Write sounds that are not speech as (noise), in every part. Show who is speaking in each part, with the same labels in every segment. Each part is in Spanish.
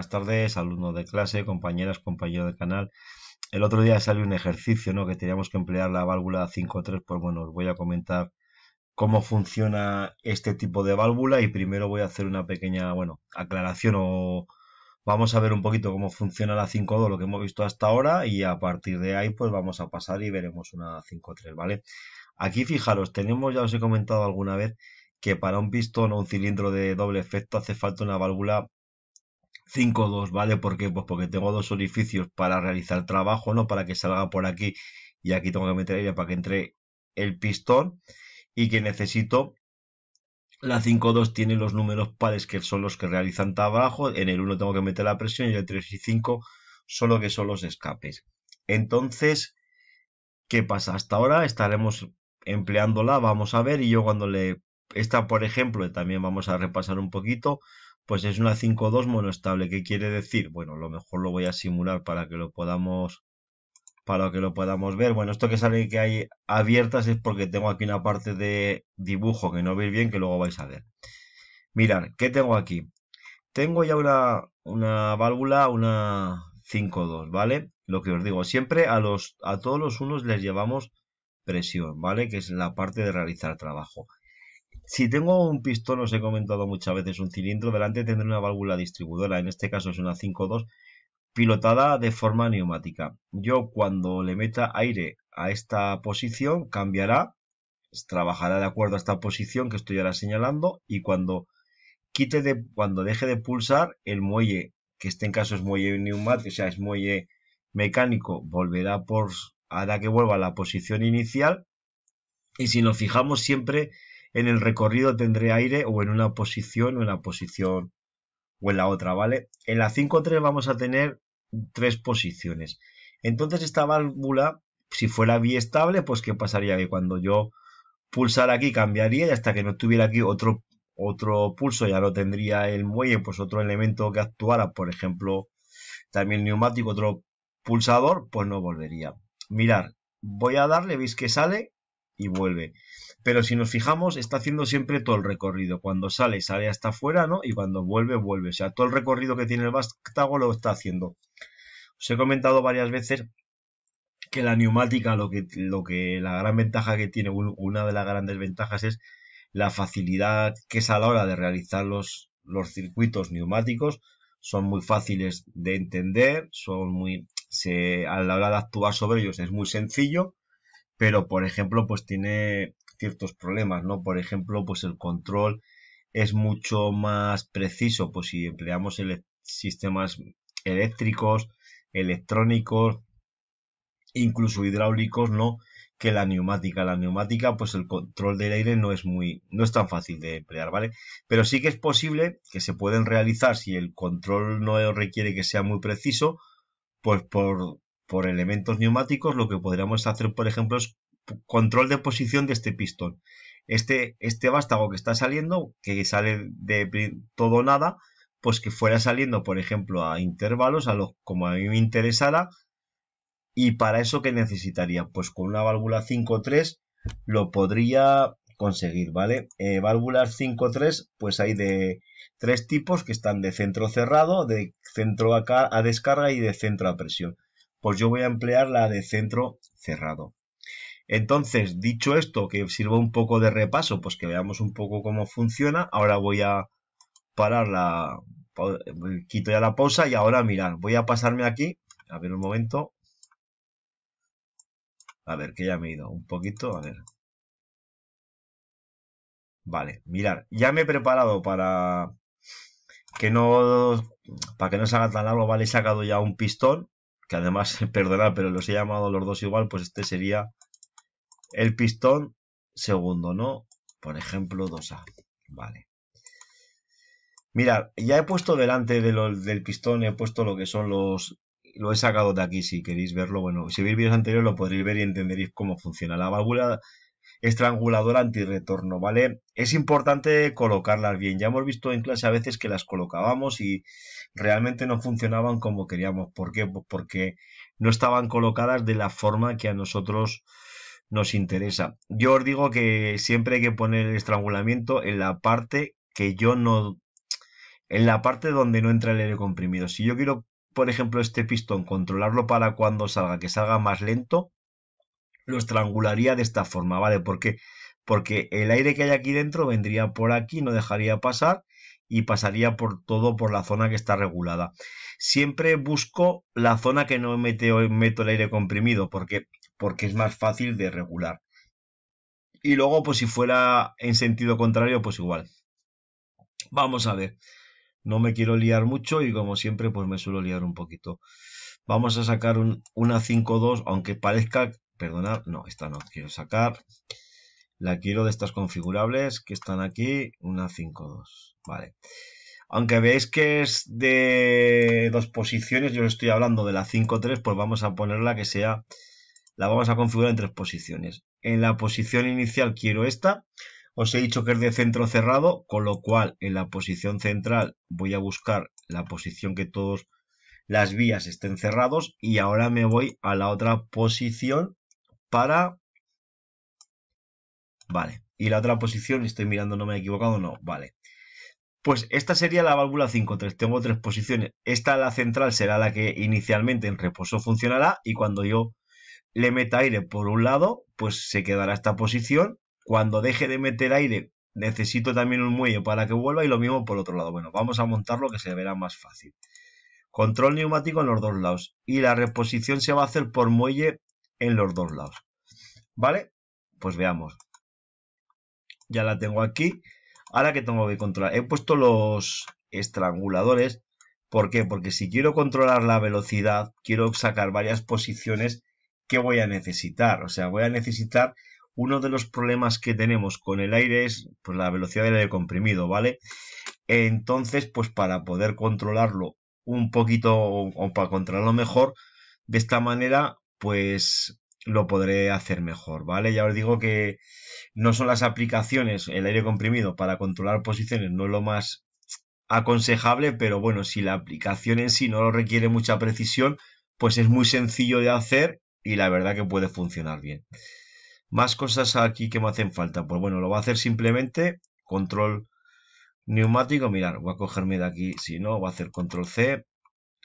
Speaker 1: buenas tardes, alumnos de clase, compañeras, compañeros de canal. El otro día salió un ejercicio, ¿no? Que teníamos que emplear la válvula 5.3, pues bueno, os voy a comentar cómo funciona este tipo de válvula y primero voy a hacer una pequeña, bueno, aclaración o vamos a ver un poquito cómo funciona la 5.2, lo que hemos visto hasta ahora y a partir de ahí pues vamos a pasar y veremos una 5.3, ¿vale? Aquí fijaros, tenemos, ya os he comentado alguna vez, que para un pistón o un cilindro de doble efecto hace falta una válvula 5-2, ¿vale? ¿Por Pues porque tengo dos orificios para realizar trabajo, ¿no? Para que salga por aquí y aquí tengo que meter aire para que entre el pistón y que necesito la 5-2 tiene los números pares que son los que realizan trabajo, en el 1 tengo que meter la presión y el 3 y 5 solo que son los escapes. Entonces, ¿qué pasa? Hasta ahora estaremos empleándola, vamos a ver, y yo cuando le... Esta, por ejemplo, también vamos a repasar un poquito, pues es una 5-2 monoestable. ¿Qué quiere decir? Bueno, lo mejor lo voy a simular para que lo podamos para que lo podamos ver. Bueno, esto que sale que hay abiertas es porque tengo aquí una parte de dibujo que no veis bien, que luego vais a ver. Mirad, ¿qué tengo aquí? Tengo ya una, una válvula, una 5-2, ¿vale? Lo que os digo, siempre a, los, a todos los unos les llevamos presión, ¿vale? Que es la parte de realizar trabajo. Si tengo un pistón, os he comentado muchas veces, un cilindro, delante tendré una válvula distribuidora, en este caso es una 5.2, pilotada de forma neumática. Yo cuando le meta aire a esta posición, cambiará, trabajará de acuerdo a esta posición que estoy ahora señalando y cuando quite de, cuando deje de pulsar el muelle, que este en caso es muelle neumático, o sea, es muelle mecánico, volverá por, hará que vuelva a la posición inicial y si nos fijamos siempre en el recorrido tendré aire o en una posición o en la posición o en la otra, ¿vale? En la 5.3 vamos a tener tres posiciones. Entonces esta válvula, si fuera biestable, pues ¿qué pasaría? Que cuando yo pulsara aquí cambiaría y hasta que no tuviera aquí otro, otro pulso ya no tendría el muelle, pues otro elemento que actuara, por ejemplo, también neumático, otro pulsador, pues no volvería. Mirar, voy a darle, veis que sale y vuelve. Pero si nos fijamos, está haciendo siempre todo el recorrido. Cuando sale, sale hasta afuera, ¿no? Y cuando vuelve, vuelve. O sea, todo el recorrido que tiene el vástago lo está haciendo. Os he comentado varias veces que la neumática, lo que, lo que la gran ventaja que tiene, una de las grandes ventajas es la facilidad que es a la hora de realizar los, los circuitos neumáticos. Son muy fáciles de entender, son muy. Se, a la hora de actuar sobre ellos es muy sencillo pero por ejemplo pues tiene ciertos problemas, ¿no? Por ejemplo pues el control es mucho más preciso, pues si empleamos el sistemas eléctricos, electrónicos, incluso hidráulicos, ¿no? que la neumática. La neumática, pues el control del aire no es muy, no es tan fácil de emplear, ¿vale? Pero sí que es posible que se pueden realizar si el control no requiere que sea muy preciso, pues por por elementos neumáticos, lo que podríamos hacer, por ejemplo, es control de posición de este pistón. Este, este vástago que está saliendo, que sale de todo nada, pues que fuera saliendo, por ejemplo, a intervalos, a lo como a mí me interesara. Y para eso, ¿qué necesitaría? Pues con una válvula 5.3 lo podría conseguir, ¿vale? Eh, válvulas 5.3, pues hay de tres tipos que están de centro cerrado, de centro a descarga y de centro a presión pues yo voy a emplear la de centro cerrado. Entonces, dicho esto, que sirva un poco de repaso, pues que veamos un poco cómo funciona. Ahora voy a parar la... Quito ya la pausa y ahora mirar. Voy a pasarme aquí. A ver un momento. A ver, que ya me he ido un poquito. A ver. Vale, mirar. Ya me he preparado para que no... Para que no se haga tan largo, vale, he sacado ya un pistón que además, (laughs) perdonad, pero los he llamado los dos igual, pues este sería el pistón segundo, ¿no? Por ejemplo, 2A. Vale. Mirad, ya he puesto delante del pistón, he puesto lo que son los... Lo he sacado de aquí, si queréis verlo. Bueno, si veis vídeos anteriores lo podréis ver y entenderéis cómo funciona. La válvula estrangulador antirretorno, ¿vale? Es importante colocarlas bien. Ya hemos visto en clase a veces que las colocábamos y realmente no funcionaban como queríamos. ¿Por qué? Pues porque no estaban colocadas de la forma que a nosotros nos interesa. Yo os digo que siempre hay que poner el estrangulamiento en la parte que yo no... En la parte donde no entra el aire comprimido. Si yo quiero, por ejemplo, este pistón, controlarlo para cuando salga, que salga más lento, lo estrangularía de esta forma, ¿vale? ¿Por qué? Porque el aire que hay aquí dentro vendría por aquí, no dejaría pasar y pasaría por todo por la zona que está regulada. Siempre busco la zona que no meto el aire comprimido porque, porque es más fácil de regular. Y luego, pues si fuera en sentido contrario, pues igual. Vamos a ver. No me quiero liar mucho y como siempre, pues me suelo liar un poquito. Vamos a sacar un, una 5-2, aunque parezca perdonad, no, esta no, quiero sacar. La quiero de estas configurables que están aquí, una 5.2, vale. Aunque veáis que es de dos posiciones, yo estoy hablando de la 5.3, pues vamos a ponerla que sea, la vamos a configurar en tres posiciones. En la posición inicial quiero esta, os he dicho que es de centro cerrado, con lo cual en la posición central voy a buscar la posición que todas las vías estén cerrados y ahora me voy a la otra posición para... Vale. Y la otra posición, estoy mirando, no me he equivocado, no. Vale. Pues esta sería la válvula 5-3. Tengo tres posiciones. Esta, la central, será la que inicialmente en reposo funcionará y cuando yo le meta aire por un lado, pues se quedará esta posición. Cuando deje de meter aire, necesito también un muelle para que vuelva y lo mismo por otro lado. Bueno, vamos a montarlo que se verá más fácil. Control neumático en los dos lados. Y la reposición se va a hacer por muelle en los dos lados. ¿Vale? Pues veamos. Ya la tengo aquí. Ahora que tengo que controlar. He puesto los estranguladores. ¿Por qué? Porque si quiero controlar la velocidad, quiero sacar varias posiciones que voy a necesitar. O sea, voy a necesitar uno de los problemas que tenemos con el aire es pues, la velocidad del aire comprimido, ¿vale? Entonces, pues para poder controlarlo un poquito o, o para controlarlo mejor, de esta manera pues lo podré hacer mejor, ¿vale? Ya os digo que no son las aplicaciones, el aire comprimido para controlar posiciones no es lo más aconsejable, pero bueno, si la aplicación en sí no lo requiere mucha precisión, pues es muy sencillo de hacer y la verdad que puede funcionar bien. Más cosas aquí que me hacen falta. Pues bueno, lo voy a hacer simplemente control neumático. Mirar, voy a cogerme de aquí, si no, voy a hacer control C.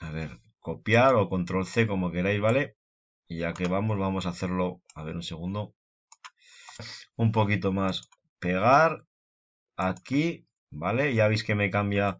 Speaker 1: A ver, copiar o control C como queráis, ¿vale? ya que vamos, vamos a hacerlo, a ver un segundo, un poquito más. Pegar aquí, ¿vale? Ya veis que me cambia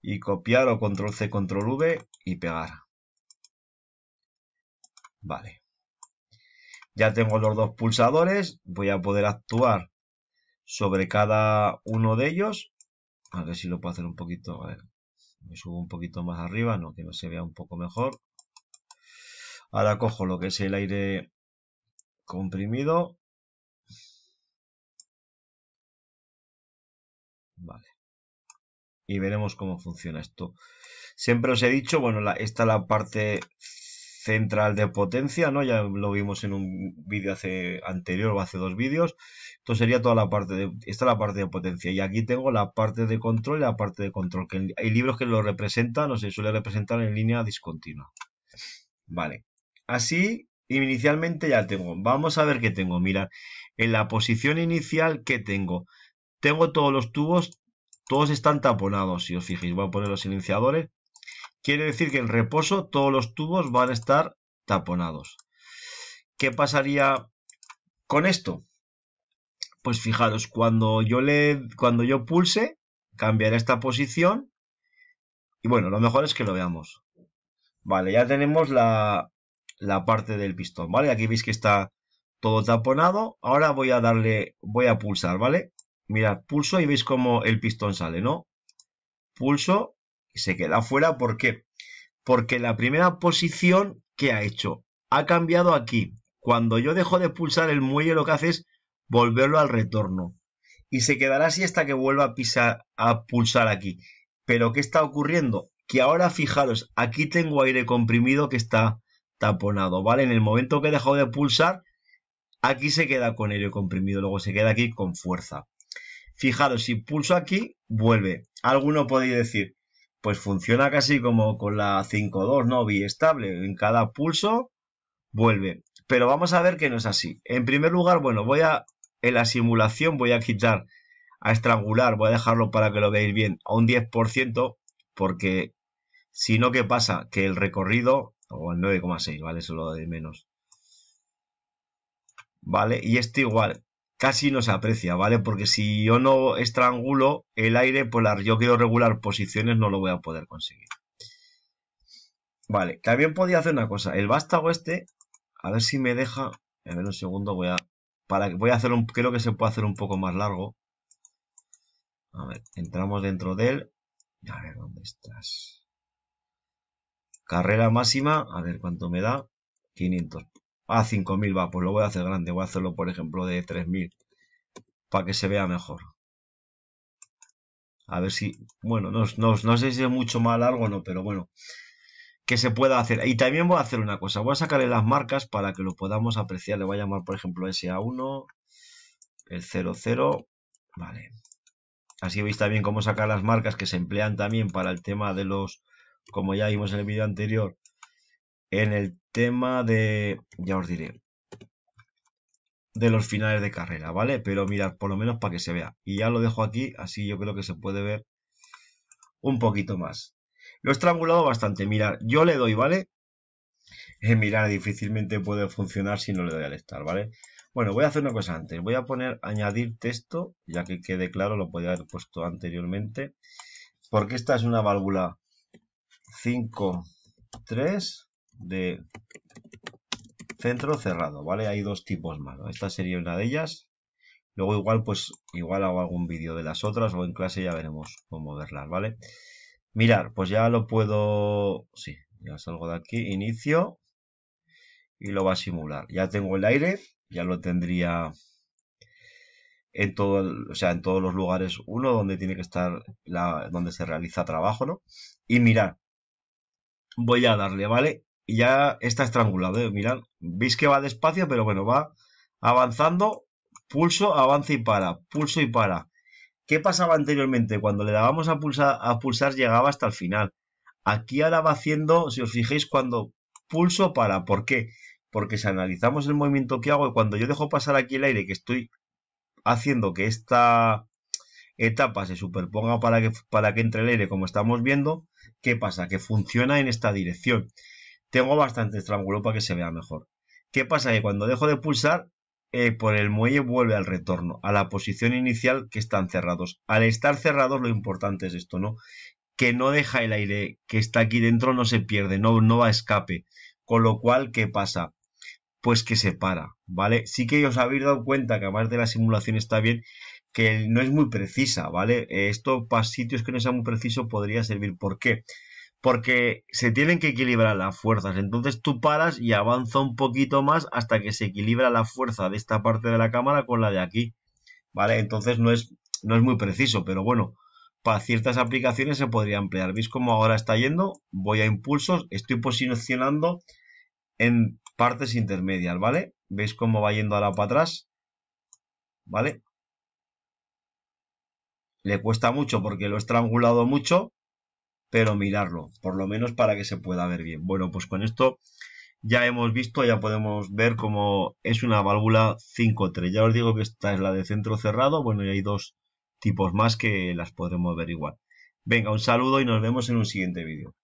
Speaker 1: y copiar o control C, control V y pegar. Vale. Ya tengo los dos pulsadores, voy a poder actuar sobre cada uno de ellos. A ver si lo puedo hacer un poquito, a ver, me subo un poquito más arriba, no, que no se vea un poco mejor. Ahora cojo lo que es el aire comprimido. Vale. Y veremos cómo funciona esto. Siempre os he dicho, bueno, esta es la parte central de potencia, ¿no? Ya lo vimos en un vídeo hace anterior o hace dos vídeos. Esto sería toda la parte de esta es la parte de potencia y aquí tengo la parte de control y la parte de control que hay libros que lo representan, o se suele representar en línea discontinua. Vale. Así, inicialmente ya tengo. Vamos a ver qué tengo. Mira, en la posición inicial, ¿qué tengo? Tengo todos los tubos, todos están taponados, si os fijáis. Voy a poner los silenciadores. Quiere decir que en reposo todos los tubos van a estar taponados. ¿Qué pasaría con esto? Pues fijaros, cuando yo le cuando yo pulse, cambiará esta posición. Y bueno, lo mejor es que lo veamos. Vale, ya tenemos la, la parte del pistón, ¿vale? Aquí veis que está todo taponado. Ahora voy a darle, voy a pulsar, ¿vale? Mirad, pulso y veis cómo el pistón sale, ¿no? Pulso y se queda fuera. ¿Por qué? Porque la primera posición que ha hecho ha cambiado aquí. Cuando yo dejo de pulsar el muelle lo que hace es volverlo al retorno. Y se quedará así hasta que vuelva a pisar, a pulsar aquí. Pero ¿qué está ocurriendo? Que ahora fijaros, aquí tengo aire comprimido que está taponado, ¿vale? En el momento que he dejado de pulsar, aquí se queda con aire comprimido, luego se queda aquí con fuerza. Fijaros, si pulso aquí, vuelve. Alguno podéis decir, pues funciona casi como con la 5.2, ¿no? estable. en cada pulso vuelve. Pero vamos a ver que no es así. En primer lugar, bueno, voy a, en la simulación voy a quitar a estrangular, voy a dejarlo para que lo veáis bien, a un 10%, porque si no, ¿qué pasa? Que el recorrido o 9,6, ¿vale? solo lo de menos. ¿Vale? Y este igual, casi no se aprecia, ¿vale? Porque si yo no estrangulo el aire, pues yo quiero regular posiciones, no lo voy a poder conseguir. Vale, también podía hacer una cosa. El vástago este, a ver si me deja... A ver, un segundo, voy a... Para, voy a hacer un... Creo que se puede hacer un poco más largo. A ver, entramos dentro de él. A ver, ¿dónde estás? Carrera máxima, a ver cuánto me da. 500. A ah, 5000 va, pues lo voy a hacer grande. Voy a hacerlo, por ejemplo, de 3000. Para que se vea mejor. A ver si... Bueno, no, no, no sé si es mucho más largo o no, pero bueno. Que se pueda hacer. Y también voy a hacer una cosa. Voy a sacarle las marcas para que lo podamos apreciar. Le voy a llamar, por ejemplo, SA1. El 00. Vale. Así veis también cómo sacar las marcas que se emplean también para el tema de los como ya vimos en el vídeo anterior, en el tema de, ya os diré, de los finales de carrera, ¿vale? Pero mirad, por lo menos para que se vea. Y ya lo dejo aquí, así yo creo que se puede ver un poquito más. Lo he estrangulado bastante, mirad, yo le doy, ¿vale? Eh, mirad, difícilmente puede funcionar si no le doy al estar, ¿vale? Bueno, voy a hacer una cosa antes. Voy a poner añadir texto, ya que quede claro, lo podía haber puesto anteriormente. Porque esta es una válvula 5, 3 de centro cerrado, ¿vale? Hay dos tipos más, ¿no? Esta sería una de ellas. Luego igual, pues, igual hago algún vídeo de las otras o en clase ya veremos cómo verlas, ¿vale? Mirar, pues ya lo puedo... Sí, ya salgo de aquí, inicio y lo va a simular. Ya tengo el aire, ya lo tendría en todo, o sea, en todos los lugares uno donde tiene que estar donde se realiza trabajo, ¿no? Y mirar, voy a darle, ¿vale? ya está estrangulado, ¿eh? mirad, veis que va despacio, pero bueno, va avanzando, pulso, avanza y para, pulso y para. ¿Qué pasaba anteriormente? Cuando le dábamos a pulsar, a pulsar llegaba hasta el final. Aquí ahora va haciendo, si os fijáis, cuando pulso para, ¿por qué? Porque si analizamos el movimiento que hago, cuando yo dejo pasar aquí el aire, que estoy haciendo que esta etapa se superponga para que, para que entre el aire, como estamos viendo, ¿qué pasa? Que funciona en esta dirección. Tengo bastante estrangulo para que se vea mejor. ¿Qué pasa? Que cuando dejo de pulsar, eh, por el muelle vuelve al retorno, a la posición inicial que están cerrados. Al estar cerrados, lo importante es esto, ¿no? Que no deja el aire que está aquí dentro, no se pierde, no, no va a escape. Con lo cual, ¿qué pasa? Pues que se para, ¿vale? Sí que os habéis dado cuenta que además de la simulación está bien, que no es muy precisa, ¿vale? Esto para sitios que no sean muy precisos podría servir. ¿Por qué? Porque se tienen que equilibrar las fuerzas. Entonces tú paras y avanza un poquito más hasta que se equilibra la fuerza de esta parte de la cámara con la de aquí. ¿Vale? Entonces no es, no es muy preciso, pero bueno, para ciertas aplicaciones se podría emplear. ¿Veis cómo ahora está yendo? Voy a impulsos, estoy posicionando en partes intermedias, ¿vale? ¿Veis cómo va yendo ahora para atrás? ¿Vale? Le cuesta mucho porque lo he estrangulado mucho, pero mirarlo, por lo menos para que se pueda ver bien. Bueno, pues con esto ya hemos visto, ya podemos ver cómo es una válvula 5-3. Ya os digo que esta es la de centro cerrado, bueno, y hay dos tipos más que las podremos ver igual. Venga, un saludo y nos vemos en un siguiente vídeo.